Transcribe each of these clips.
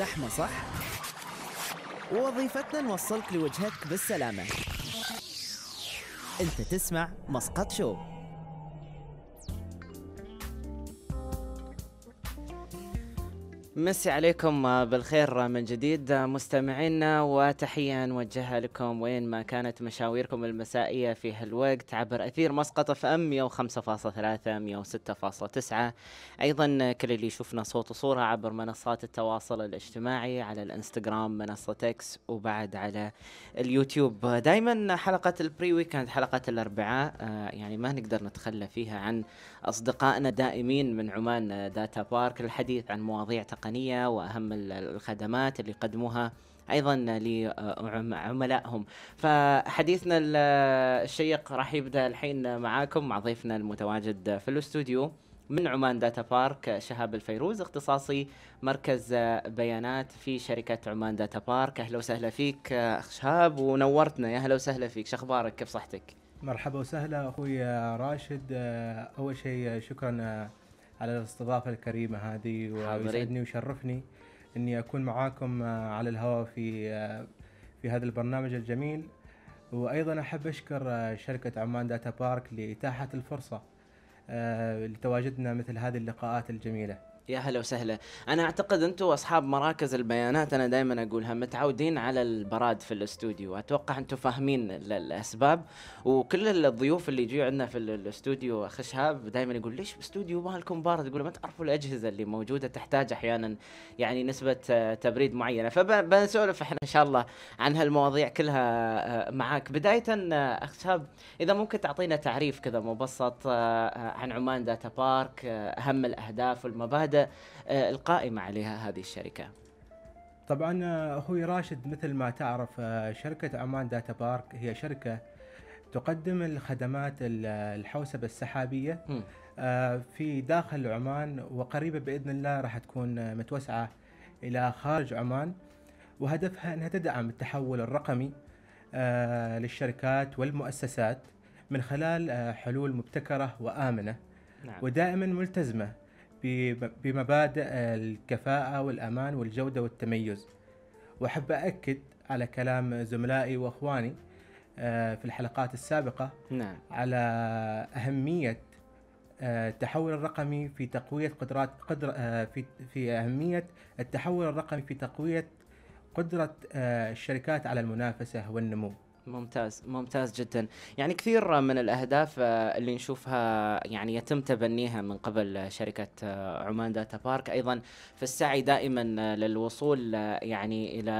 الزحمة صح؟ وظيفتنا نوصلك لوجهك بالسلامة انت تسمع مسقط شو مسي عليكم آه، بالخير آه، من جديد آه، مستمعينا وتحية نوجهها لكم وين ما كانت مشاويركم المسائية في هالوقت عبر أثير مسقط اف ام 105.3 106.9 أيضا كل اللي يشوفنا صوت وصورة عبر منصات التواصل الاجتماعي على الانستغرام منصة اكس وبعد على اليوتيوب دائما حلقة البري ويكند حلقة الأربعاء يعني ما نقدر نتخلى فيها عن أصدقائنا الدائمين من عمان داتا بارك الحديث عن مواضيع تقنية التقنية وأهم الخدمات اللي يقدموها ايضا لعملائهم فحديثنا الشيق راح يبدا الحين معاكم مع ضيفنا المتواجد في الاستوديو من عمان داتا بارك شهاب الفيروز اختصاصي مركز بيانات في شركة عمان داتا بارك اهلا وسهلا فيك اخ شهاب ونورتنا يا اهلا وسهلا فيك شخبارك كيف صحتك مرحبا وسهلا اخوي راشد اول شيء شكرا على الاستضافه الكريمه هذه ويسعدني ويشرفني اني اكون معاكم آه، على الهواء في آه، في هذا البرنامج الجميل وايضا احب اشكر آه، شركه عمان داتا بارك لاتاحه الفرصه لتواجدنا مثل هذه اللقاءات الجميله يا هلا وسهلا انا اعتقد انتم اصحاب مراكز البيانات انا دائما اقولها متعودين على البراد في الاستوديو اتوقع انتم فاهمين الاسباب وكل الضيوف اللي يجوا عندنا في الاستوديو اخ شهاب دائما يقول ليش استوديو مالكم بارد يقول ما تعرفوا الاجهزه اللي موجوده تحتاج احيانا يعني نسبه آه، تبريد معينه فبنسولف احنا ان شاء الله عن هالمواضيع كلها آه، معاك بدايه آه، اخ شهاب اذا ممكن تعطينا تعريف كذا مبسط عن عمان داتا بارك اهم الاهداف والمبادئ آه، القائمه عليها هذه الشركه. طبعا آه، اخوي راشد مثل ما تعرف آه، شركه عمان داتا بارك هي شركه تقدم الخدمات الحوسبه السحابيه في داخل عمان وقريبه باذن الله راح تكون متوسعه الى خارج عمان وهدفها انها تدعم التحول الرقمي للشركات والمؤسسات من خلال حلول مبتكره وامنه نعم. ودائما ملتزمه بمبادئ الكفاءة والأمان والجودة والتميز وأحب أأكد على كلام زملائي وأخواني آه، في الحلقات السابقة نعم. على أهمية آه، التحول الرقمي في تقوية قدرات قدر آه، في في أهمية التحول الرقمي في تقوية قدرة الشركات على المنافسة والنمو. ممتاز ممتاز جدا يعني كثير من الأهداف آه، اللي نشوفها يعني يتم تبنيها من قبل شركة آه، عمان داتا بارك أيضا في السعي دائما آه، للوصول يعني إلى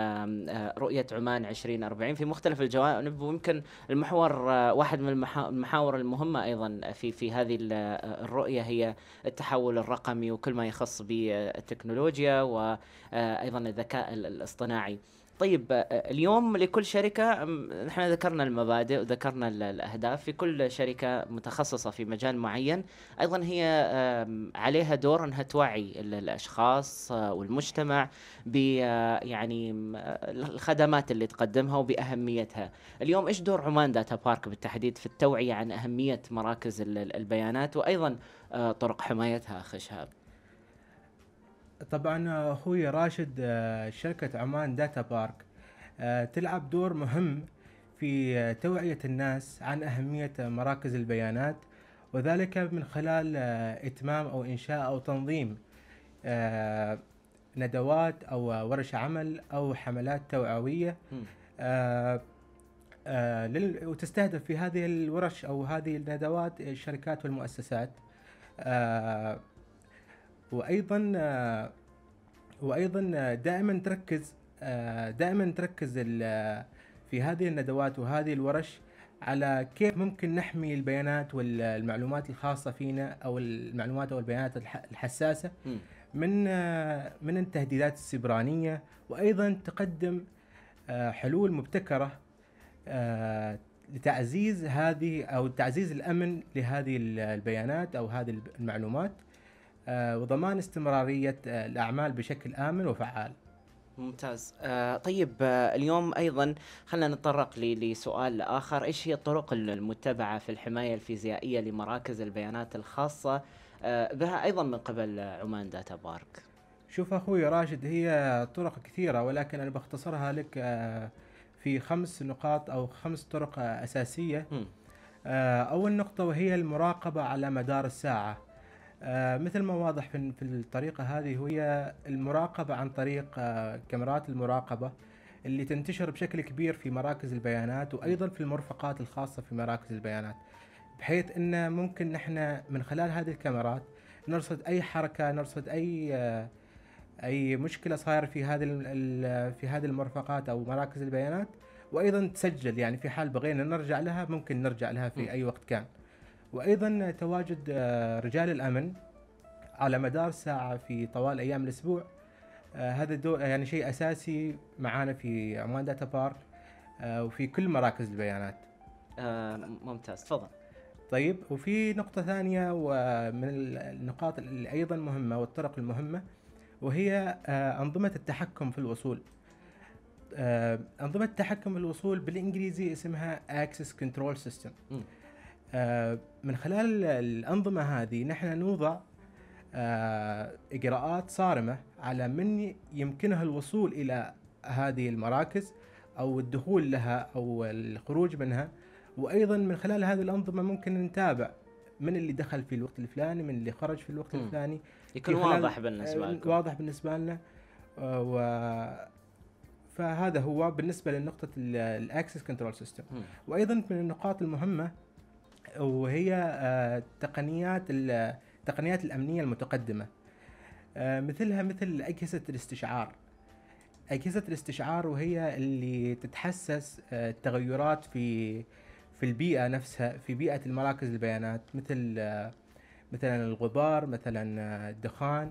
رؤية عمان 2040 في مختلف الجوانب ويمكن المحور واحد من المحاور المهمة أيضا في في هذه الرؤية هي التحول الرقمي وكل ما يخص بالتكنولوجيا وأيضا الذكاء الاصطناعي طيب آه، اليوم لكل شركة نحن ذكرنا المبادئ وذكرنا الأهداف في كل شركة متخصصة في مجال معين أيضا هي عليها دور أنها توعي الأشخاص آه، والمجتمع ب آه، يعني الخدمات اللي تقدمها وبأهميتها اليوم إيش دور عمان داتا بارك بالتحديد في التوعية عن أهمية مراكز البيانات وأيضا طرق حمايتها أخي شهاب طبعا اخوي راشد آه، شركة عمان داتا بارك آه، تلعب دور مهم في آه، توعية الناس عن أهمية مراكز البيانات وذلك من خلال إتمام أو إنشاء أو تنظيم ندوات أو ورش عمل أو حملات توعوية وتستهدف في هذه الورش أو هذه الندوات الشركات والمؤسسات وأيضا وايضا آه، دائما تركز آه، دائما تركز آه، في هذه الندوات وهذه الورش على كيف ممكن نحمي البيانات والمعلومات الخاصة فينا أو المعلومات أو البيانات الحساسة من من التهديدات السبرانية وأيضا تقدم حلول مبتكرة لتعزيز هذه أو تعزيز الأمن لهذه البيانات أو هذه المعلومات آه، وضمان استمرارية آه، الأعمال بشكل آمن وفعال ممتاز آه، طيب اليوم ايضا خلينا نتطرق لسؤال اخر ايش هي الطرق المتبعه في الحمايه الفيزيائيه لمراكز البيانات الخاصه بها ايضا من قبل عمان داتا بارك شوف اخوي راشد هي طرق كثيره ولكن انا بختصرها لك في خمس نقاط او خمس طرق اساسيه م. اول نقطه وهي المراقبه على مدار الساعه آه، مثل ما واضح في الطريقة هذه هي المراقبة عن طريق آه، كاميرات المراقبة اللي تنتشر بشكل كبير في مراكز البيانات وأيضا في المرفقات الخاصة في مراكز البيانات بحيث أن ممكن نحن من خلال هذه الكاميرات نرصد أي حركة نرصد أي آه، أي مشكلة صايرة في هذه في هذه المرفقات أو مراكز البيانات وأيضا تسجل يعني في حال بغينا نرجع لها ممكن نرجع لها في أي وقت كان وايضا تواجد آه، رجال الامن على مدار ساعه في طوال ايام الاسبوع آه، هذا دو يعني شيء اساسي معانا في عمان داتا بارك وفي كل مراكز البيانات آه، ممتاز تفضل طيب وفي نقطة ثانية ومن النقاط أيضا مهمة والطرق المهمة وهي أنظمة التحكم في الوصول أنظمة التحكم في الوصول بالإنجليزي اسمها Access Control System م. آه، من خلال الأنظمة هذه نحن نوضع آه، إجراءات صارمة على من يمكنه الوصول إلى هذه المراكز أو الدخول لها أو الخروج منها وأيضا من خلال هذه الأنظمة ممكن نتابع من اللي دخل في الوقت الفلاني من اللي خرج في الوقت الفلاني يكون آه، واضح بالنسبة لنا واضح بالنسبة لنا و فهذا هو بالنسبه لنقطه الاكسس كنترول سيستم وايضا من النقاط المهمه وهي آه، تقنيات التقنيات الامنيه المتقدمه آه، مثلها مثل اجهزه الاستشعار اجهزه الاستشعار وهي اللي تتحسس آه، التغيرات في في البيئه نفسها في بيئه المراكز البيانات مثل مثلا الغبار مثلا الدخان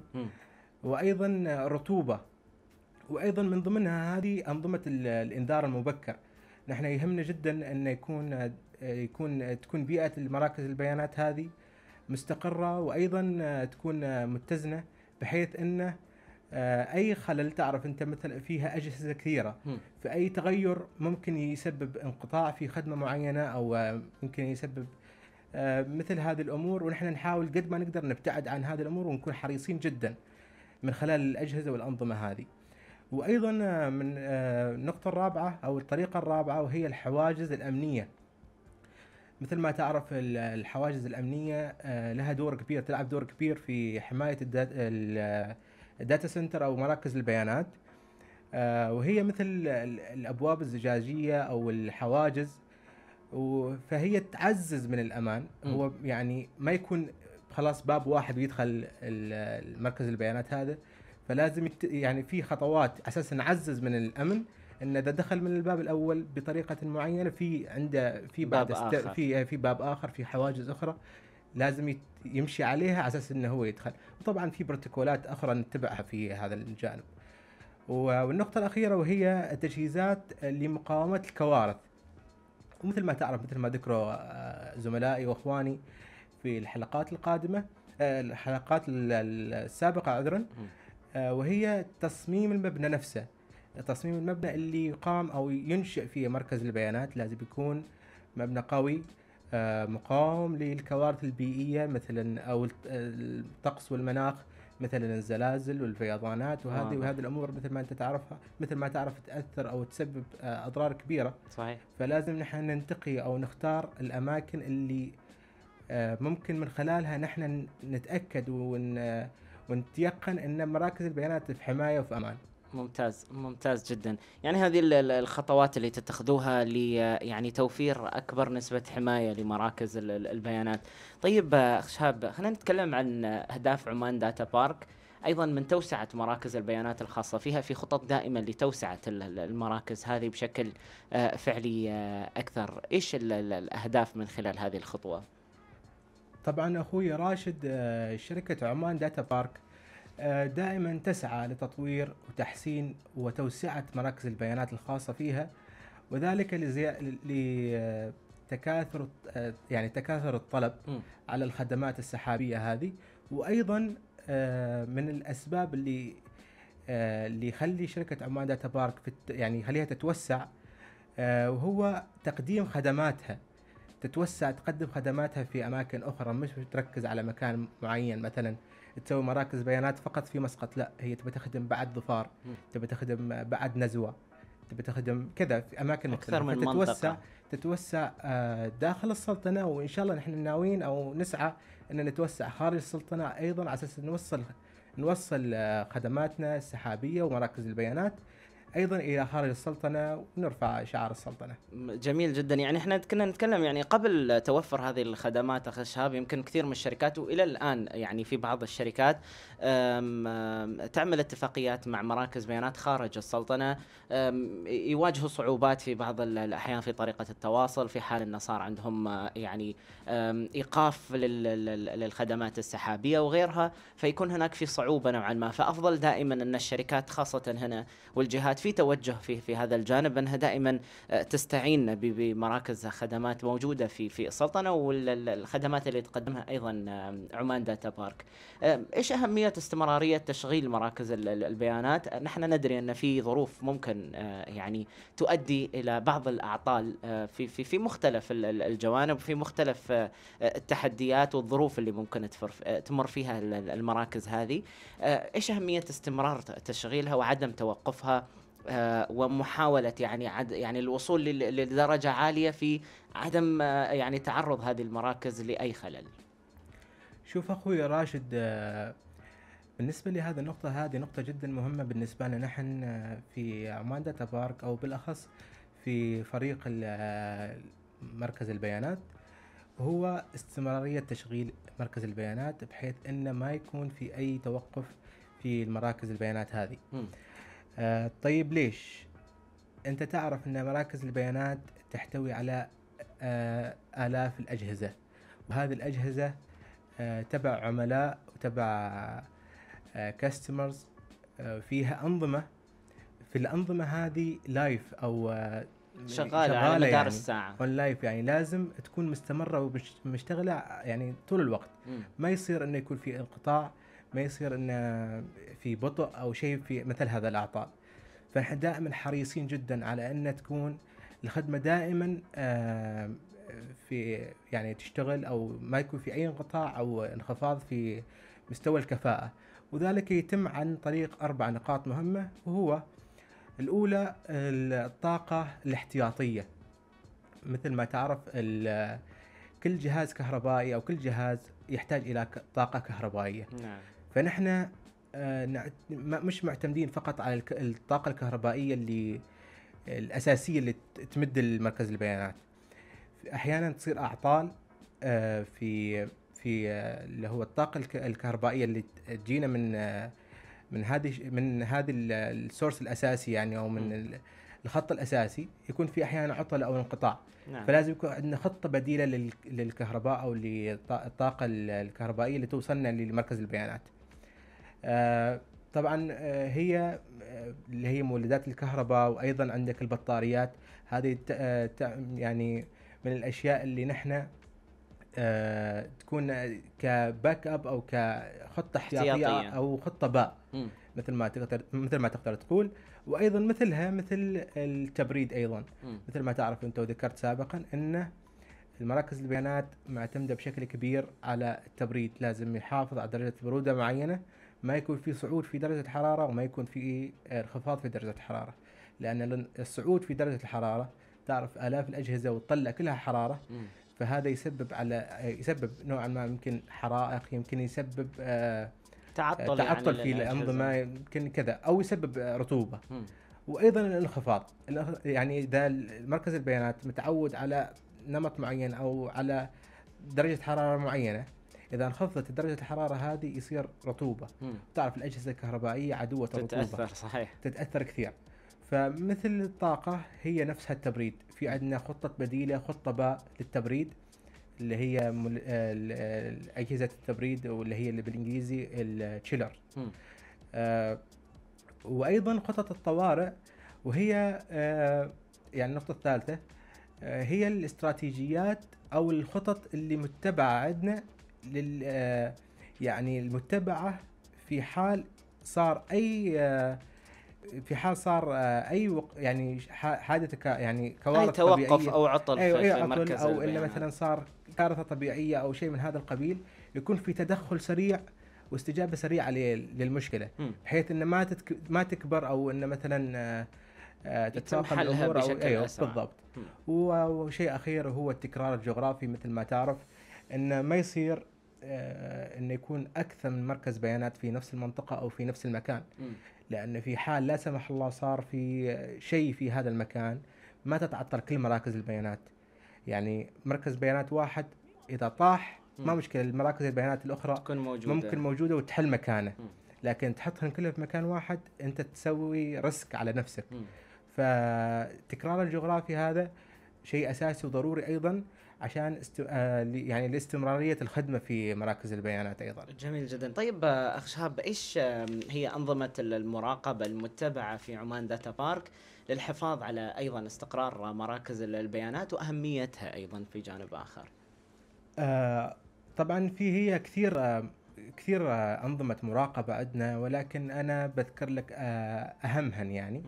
وايضا رطوبه وايضا من ضمنها هذه انظمه الانذار المبكر نحن يهمنا جدا ان يكون يكون تكون بيئه المراكز البيانات هذه مستقره وايضا تكون متزنه بحيث انه آه، اي خلل تعرف انت مثلا فيها اجهزه كثيره فاي تغير ممكن يسبب انقطاع في خدمه معينه او آه، ممكن يسبب آه، مثل هذه الامور ونحن نحاول قد ما نقدر نبتعد عن هذه الامور ونكون حريصين جدا من خلال الاجهزه والانظمه هذه. وايضا من النقطه الرابعه او الطريقه الرابعه وهي الحواجز الامنيه. مثل ما تعرف الحواجز الامنيه آه، لها دور كبير تلعب دور كبير في حمايه الداتا سنتر او مراكز البيانات آه، وهي مثل الابواب الزجاجيه او الحواجز فهي تعزز من الامان هو يعني ما يكون خلاص باب واحد ويدخل مركز البيانات هذا فلازم يعني في خطوات اساس نعزز من الامن ان اذا دخل من الباب الاول بطريقه معينه في عنده في بعد باب آخر. في إيه، في باب اخر في حواجز اخرى لازم يمشي عليها على اساس انه هو يدخل وطبعا في بروتوكولات اخرى نتبعها في هذا الجانب والنقطة الأخيرة وهي التجهيزات لمقاومة الكوارث ومثل ما تعرف مثل ما ذكروا آه، زملائي وإخواني في الحلقات القادمة آه، الحلقات السابقة عذرا آه، وهي تصميم المبنى نفسه تصميم المبنى اللي يقام او ينشئ فيه مركز البيانات لازم يكون مبنى قوي آه، مقاوم للكوارث البيئيه مثلا او الطقس والمناخ مثلا الزلازل والفيضانات وهذه آه. وهذه الامور مثل ما انت تعرفها مثل ما تعرف تاثر او تسبب آه، اضرار كبيره صحيح فلازم نحن ننتقي او نختار الاماكن اللي آه، ممكن من خلالها نحن نتاكد ونتيقن ان مراكز البيانات في حمايه وفي امان ممتاز ممتاز جدا يعني هذه الخطوات اللي تتخذوها ل يعني توفير اكبر نسبه حمايه لمراكز البيانات طيب شهاب خلينا نتكلم عن اهداف عمان داتا بارك ايضا من توسعه مراكز البيانات الخاصه فيها في خطط دائمه لتوسعه المراكز هذه بشكل آه، فعلي آه، اكثر ايش الاهداف من خلال هذه الخطوه طبعا اخوي راشد آه، شركه عمان داتا بارك دائما تسعى لتطوير وتحسين وتوسعة مراكز البيانات الخاصة فيها وذلك لتكاثر يعني تكاثر الطلب م. على الخدمات السحابية هذه وأيضا آه، من الأسباب اللي آه، اللي يخلي شركة عمان داتا بارك يعني يخليها تتوسع آه، وهو تقديم خدماتها تتوسع تقدم خدماتها في أماكن أخرى مش تركز على مكان معين مثلا تسوي مراكز بيانات فقط في مسقط لا هي تبي تخدم بعد ظفار تبي تخدم بعد نزوه تبي تخدم كذا في اماكن اكثر من تتوسع تتوسع آه، داخل السلطنه وان شاء الله نحن ناويين او نسعى ان نتوسع خارج السلطنه ايضا على اساس نوصل نوصل آه، خدماتنا السحابيه ومراكز البيانات ايضا الى خارج السلطنه ونرفع شعار السلطنه. جميل جدا يعني احنا كنا نتكلم يعني قبل توفر هذه الخدمات اخ شهاب يمكن كثير من الشركات والى الان يعني في بعض الشركات تعمل اتفاقيات مع مراكز بيانات خارج السلطنه يواجهوا صعوبات في بعض الاحيان في طريقه التواصل في حال انه صار عندهم يعني ايقاف للخدمات السحابيه وغيرها فيكون هناك في صعوبه نوعا ما فافضل دائما ان الشركات خاصه هنا والجهات بعد في توجه في في هذا الجانب انها دائما آه، تستعين بمراكز خدمات موجوده في في السلطنه والخدمات اللي تقدمها ايضا آه، عمان داتا بارك. آه، ايش اهميه استمراريه تشغيل مراكز البيانات؟ نحن ندري ان في ظروف ممكن يعني تؤدي الى بعض الاعطال في في في مختلف الجوانب وفي مختلف التحديات والظروف اللي ممكن تمر فيها المراكز هذه. ايش اهميه استمرار تشغيلها وعدم توقفها آه، ومحاولة يعني عد يعني الوصول لدرجة عالية في عدم آه، يعني تعرض هذه المراكز لأي خلل شوف أخوي راشد آه، بالنسبة لهذه النقطة هذه نقطة جدا مهمة بالنسبة لنا نحن في عمان داتا بارك أو بالأخص في فريق مركز البيانات هو استمرارية تشغيل مركز البيانات بحيث أنه ما يكون في أي توقف في المراكز البيانات هذه م. آه، طيب ليش؟ أنت تعرف أن مراكز البيانات تحتوي على آه، آلاف الأجهزة وهذه الأجهزة آه، تبع عملاء وتبع كاستمرز فيها أنظمة في الأنظمة هذه لايف أو شغالة, شغالة على مدار يعني الساعة اون لايف يعني لازم تكون مستمرة ومشتغلة يعني طول الوقت م. ما يصير انه يكون في انقطاع ما يصير انه في بطء او شيء في مثل هذا الاعطاء فنحن دائما حريصين جدا على ان تكون الخدمه دائما آه، في يعني تشتغل او ما يكون في اي انقطاع او انخفاض في مستوى الكفاءه وذلك يتم عن طريق اربع نقاط مهمه وهو الاولى الطاقه الاحتياطيه مثل ما تعرف كل جهاز كهربائي او كل جهاز يحتاج الى طاقه كهربائيه نعم. فنحن آه، مش معتمدين فقط على الطاقة الكهربائية اللي الأساسية اللي تمد المركز البيانات أحيانا تصير أعطال آه، في في آه، اللي هو الطاقة الكهربائية اللي تجينا من من هذه من هذه السورس الأساسي يعني أو من الخط الأساسي يكون في أحيانا عطل أو انقطاع نعم. فلازم يكون عندنا خطة بديلة للكهرباء أو للطاقة الكهربائية اللي توصلنا لمركز البيانات آه، طبعا آه، هي آه، اللي هي مولدات الكهرباء وايضا عندك البطاريات هذه يعني من الاشياء اللي نحن تكون كباك اب او كخطه احتياطيه او خطه باء مثل ما تقدر مثل ما تقدر تقول وايضا مثلها مثل التبريد ايضا مثل ما تعرف انت وذكرت سابقا انه المراكز البيانات معتمده بشكل كبير على التبريد لازم يحافظ على درجه بروده معينه ما يكون في صعود في درجة الحرارة وما يكون في آه، انخفاض في درجة الحرارة لأن الصعود في درجة الحرارة تعرف آلاف الأجهزة وتطلع كلها حرارة فهذا يسبب على آه، يسبب نوعا ما يمكن حرائق يمكن يسبب آه، تعطل يعني تعطل يعني في الأنظمة يمكن كذا أو يسبب رطوبة وايضا الانخفاض يعني اذا مركز البيانات متعود على نمط معين او على درجه حراره معينه اذا انخفضت درجه الحراره هذه يصير رطوبه مم. تعرف الاجهزه الكهربائيه عدوه الرطوبه تتاثر صحيح تتاثر كثير فمثل الطاقه هي نفسها التبريد في عندنا خطه بديله خطه باء للتبريد اللي هي مل... اجهزه التبريد واللي هي اللي بالانجليزي التشيلر آه وايضا خطط الطوارئ وهي آه يعني النقطه الثالثه آه، هي الاستراتيجيات او الخطط اللي متبعه عندنا لل آه، يعني المتبعه في حال صار اي آه، في حال صار آه، اي يعني حادثه يعني كوارث أي توقف طبيعية او عطل أي أيوة، في, أي أيوة، عطل مركز او الا مثلا صار كارثه طبيعيه او شيء من هذا القبيل يكون في تدخل سريع واستجابه سريعه للمشكله بحيث انه ما ما تكبر او انه مثلا تتفاقم الامور بشكل أو أيوة بالضبط وشيء اخير هو التكرار الجغرافي مثل ما تعرف انه ما يصير آه، انه يكون اكثر من مركز بيانات في نفس المنطقه او في نفس المكان لان في حال لا سمح الله صار في شيء في هذا المكان ما تتعطل كل مراكز البيانات يعني مركز بيانات واحد اذا طاح ما مشكله المراكز البيانات الاخرى تكون موجودة. ممكن موجوده وتحل مكانه لكن تحطهم كلهم في مكان واحد انت تسوي ريسك على نفسك فتكرار الجغرافي هذا شيء اساسي وضروري ايضا عشان استو... آه يعني لاستمراريه الخدمه في مراكز البيانات ايضا. جميل جدا، طيب آه، اخ شهاب ايش هي انظمه المراقبه المتبعه في عمان داتا بارك للحفاظ على ايضا استقرار مراكز البيانات واهميتها ايضا في جانب اخر؟ آه طبعا في هي كثير آه كثير آه، أنظمة مراقبة عندنا ولكن أنا بذكر لك آه، أهمها يعني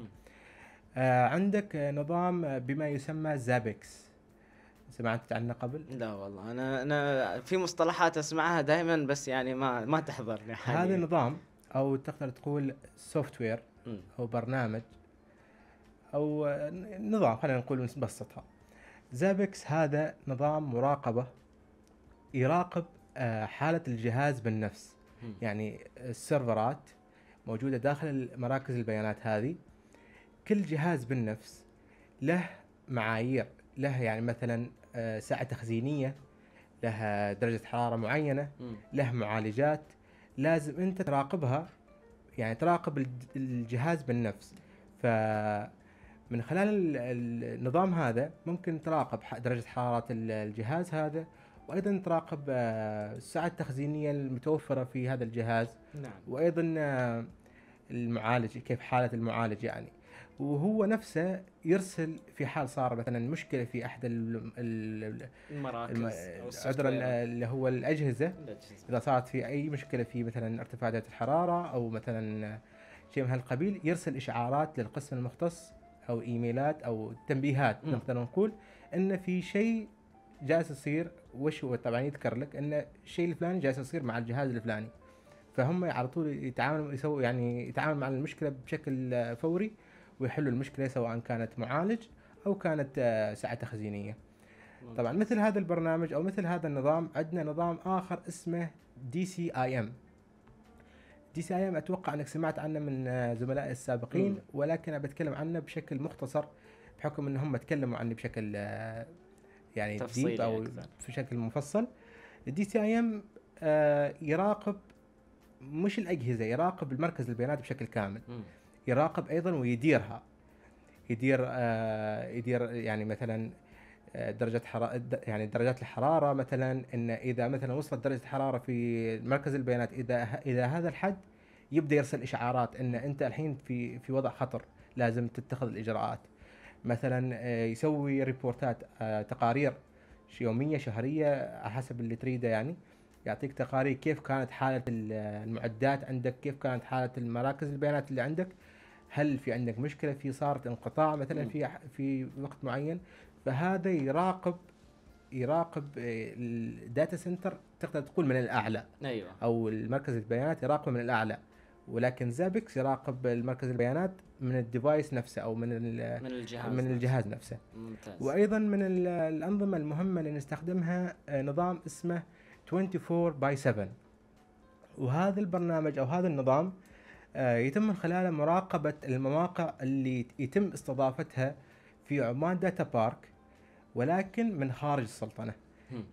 عندك نظام بما يسمى زابكس سمعت عنه قبل؟ لا والله انا انا في مصطلحات اسمعها دائما بس يعني ما ما تحضرني يعني. حاليا هذا نظام او تقدر تقول سوفت وير او برنامج او نظام خلينا نقول نبسطها زابكس هذا نظام مراقبه يراقب آه، حاله الجهاز بالنفس يعني السيرفرات موجوده داخل مراكز البيانات هذه كل جهاز بالنفس له معايير له يعني مثلا آه، ساعه تخزينيه لها درجه حراره معينه له معالجات لازم انت تراقبها يعني تراقب الجهاز بالنفس ف من خلال النظام هذا ممكن تراقب درجة حرارة الجهاز هذا وأيضا تراقب آه، الساعة التخزينية المتوفرة في هذا الجهاز نعم. وأيضا آه، المعالج كيف حالة المعالج يعني وهو نفسه يرسل في حال صار مثلا مشكله في احد المراكز عذرا اللي هو الاجهزه الاجهزه اذا صارت في اي مشكله في مثلا ارتفاع درجه الحراره او مثلا شيء من هالقبيل يرسل اشعارات للقسم المختص او ايميلات او تنبيهات نقدر نقول ان في شيء جالس يصير وش هو طبعا يذكر لك ان الشيء الفلاني جالس يصير مع الجهاز الفلاني فهم على طول يتعاملوا يسووا يعني يتعاملوا مع المشكله بشكل فوري ويحلوا المشكله سواء كانت معالج او كانت آه، سعه تخزينيه. طبعا مثل هذا البرنامج او مثل هذا النظام عندنا نظام اخر اسمه دي سي اي ام. دي سي اي ام اتوقع انك سمعت عنه من آه، زملائي السابقين ولكن انا بتكلم عنه بشكل مختصر بحكم ان هم تكلموا عنه بشكل آه، يعني تفصيل او بشكل مفصل. الدي سي اي ام يراقب مش الاجهزه يراقب المركز البيانات بشكل كامل. م. يراقب ايضا ويديرها يدير آه يدير يعني مثلا آه، درجة حرارة يعني درجات الحرارة مثلا ان اذا مثلا وصلت درجة الحرارة في مركز البيانات اذا اذا هذا الحد يبدا يرسل اشعارات ان انت الحين في في وضع خطر لازم تتخذ الاجراءات مثلا آه، يسوي ريبورتات آه، تقارير يوميه شهريه على حسب اللي تريده يعني يعطيك تقارير كيف كانت حالة المعدات عندك كيف كانت حالة المراكز البيانات اللي عندك هل في عندك مشكلة في صارت انقطاع مثلا في في وقت معين فهذا يراقب يراقب آه، الداتا سنتر تقدر تقول من الاعلى ايوه او المركز البيانات يراقبه من الاعلى ولكن زابكس يراقب المركز البيانات من الديفايس نفسه او من من الجهاز من الجهاز نفسه, نفسه. ممتاز وايضا من الانظمه المهمه اللي نستخدمها آه، نظام اسمه 24 باي 7 وهذا البرنامج او هذا النظام آه، يتم من خلاله مراقبة المواقع اللي يتم استضافتها في عمان داتا بارك ولكن من خارج السلطنة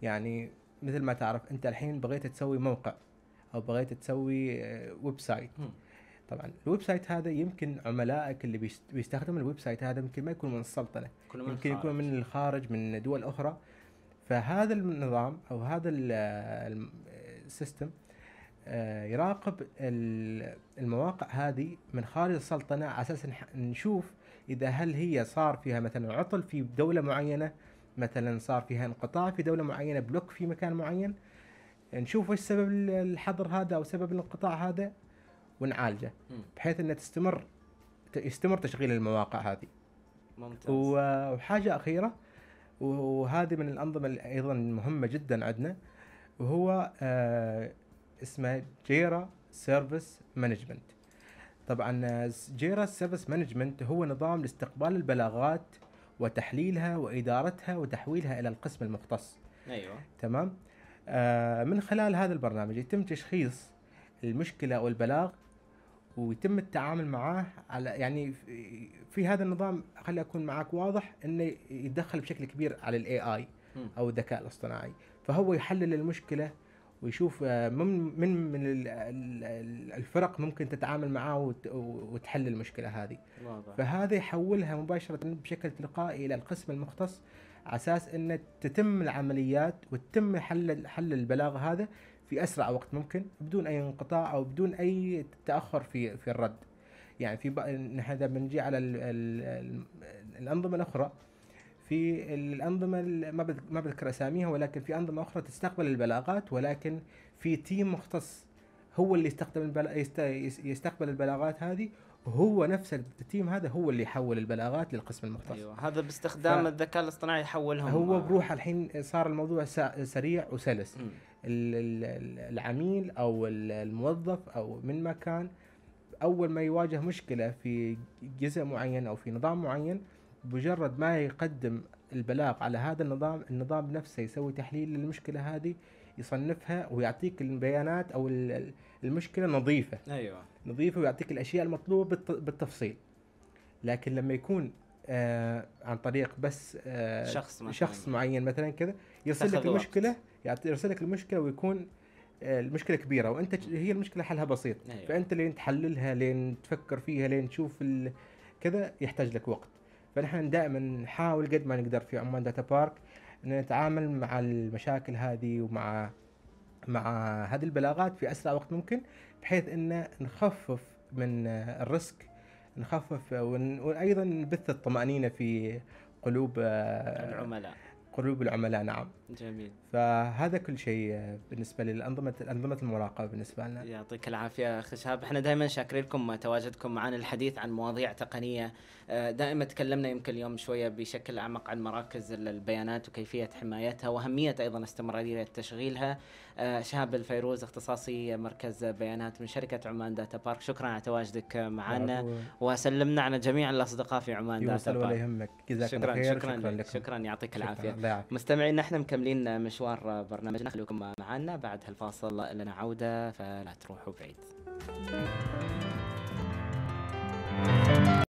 يعني مثل ما تعرف انت الحين بغيت تسوي موقع او بغيت تسوي ويب آه، سايت طبعا الويب سايت هذا يمكن عملائك اللي بيستخدم الويب سايت هذا يمكن ما يكون من السلطنه يمكن يكون من الخارج من دول اخرى فهذا النظام او هذا السيستم آه، يراقب المواقع هذه من خارج السلطنه على اساس نشوف اذا هل هي صار فيها مثلا عطل في دوله معينه مثلا صار فيها انقطاع في دوله معينه بلوك في مكان معين نشوف وش سبب الحظر هذا او سبب الانقطاع هذا ونعالجه بحيث انه تستمر يستمر تشغيل المواقع هذه ممتاز وحاجه اخيره وهذه من الأنظمة أيضا مهمة جدا عندنا وهو آه اسمه جيرا سيرفيس مانجمنت طبعا آه، جيرا سيرفيس مانجمنت هو نظام لاستقبال البلاغات وتحليلها وإدارتها وتحويلها إلى القسم المختص أيوة تمام آه من خلال هذا البرنامج يتم تشخيص المشكلة أو البلاغ ويتم التعامل معاه على يعني في هذا النظام خلي اكون معك واضح انه يتدخل بشكل كبير على الاي اي او الذكاء الاصطناعي فهو يحلل المشكله ويشوف آه، من من من الفرق ممكن تتعامل معاه وتحل المشكله هذه فهذا يحولها مباشره بشكل تلقائي الى القسم المختص على اساس ان تتم العمليات وتتم حل حل البلاغ هذا في اسرع وقت ممكن بدون اي انقطاع او بدون اي تاخر في في الرد يعني في هذا بنجي على الـ الـ الانظمه الاخرى في الانظمه ما ما بذكر اساميها ولكن في انظمه اخرى تستقبل البلاغات ولكن في تيم مختص هو اللي يستخدم يستقبل البلاغات هذه هو نفس التيم هذا هو اللي يحول البلاغات للقسم المختص ايوه هذا باستخدام ف... الذكاء الاصطناعي يحولهم هو بروحه الحين صار الموضوع سريع وسلس ال... العميل او الموظف او من ما كان اول ما يواجه مشكله في جزء معين او في نظام معين بمجرد ما يقدم البلاغ على هذا النظام النظام نفسه يسوي تحليل للمشكله هذه يصنفها ويعطيك البيانات او المشكله نظيفه ايوه نظيفه ويعطيك الاشياء المطلوبه بالتفصيل لكن لما يكون آه عن طريق بس آه شخص مثلا شخص معين مثلا كذا يرسل لك المشكله يعطي يرسل لك المشكله ويكون آه المشكله كبيره وانت هي المشكله حلها بسيط أيوة. فانت لين تحللها لين تفكر فيها لين تشوف كذا يحتاج لك وقت فنحن دائما نحاول قد ما نقدر في عمان داتا بارك ان نتعامل مع المشاكل هذه ومع مع هذه البلاغات في اسرع وقت ممكن بحيث أن نخفف من الريسك نخفف وأيضا نبث الطمأنينة في قلوب آه، العملاء قلوب العملاء نعم جميل فهذا كل شيء بالنسبه للانظمه انظمه المراقبه بالنسبه لنا يعطيك العافيه اخي شهاب احنا دائما شاكرين لكم تواجدكم معنا الحديث عن مواضيع تقنيه آه، دائما تكلمنا يمكن اليوم شويه بشكل اعمق عن مراكز البيانات وكيفيه حمايتها واهميه ايضا استمراريه تشغيلها آه، شهاب الفيروز اختصاصي مركز بيانات من شركه عمان داتا بارك شكرا على تواجدك معنا وسلمنا على جميع الاصدقاء في عمان داتا بارك ولا يهمك جزاك الله خير شكرا شكرا, شكرا, شكرا يعطيك العافيه ضياعك مستمعينا احنا مكملين مشوار برنامجنا خليكم معنا بعد هالفاصل لنا عوده فلا تروحوا بعيد